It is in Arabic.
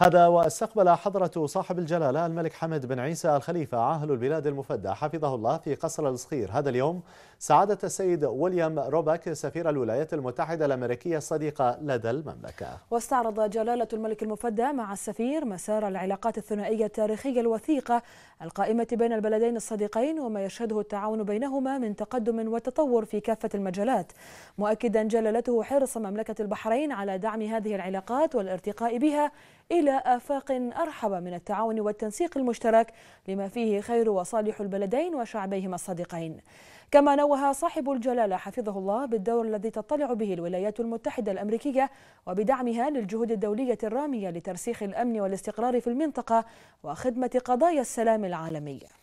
هذا واستقبل حضرة صاحب الجلالة الملك حمد بن عيسى الخليفة عاهل البلاد المفدى حفظه الله في قصر الصخير هذا اليوم سعادة السيد ويليام روباك سفير الولايات المتحدة الأمريكية الصديقة لدى المملكة واستعرض جلالة الملك المفدى مع السفير مسار العلاقات الثنائية التاريخية الوثيقة القائمة بين البلدين الصديقين وما يشهده التعاون بينهما من تقدم وتطور في كافة المجالات مؤكدا جلالته حرص مملكة البحرين على دعم هذه العلاقات والارتقاء بها إلى آفاق أرحب من التعاون والتنسيق المشترك لما فيه خير وصالح البلدين وشعبيهما الصديقين كما نوه صاحب الجلالة حفظه الله بالدور الذي تطلع به الولايات المتحدة الأمريكية وبدعمها للجهود الدولية الرامية لترسيخ الأمن والاستقرار في المنطقة وخدمة قضايا السلام العالمية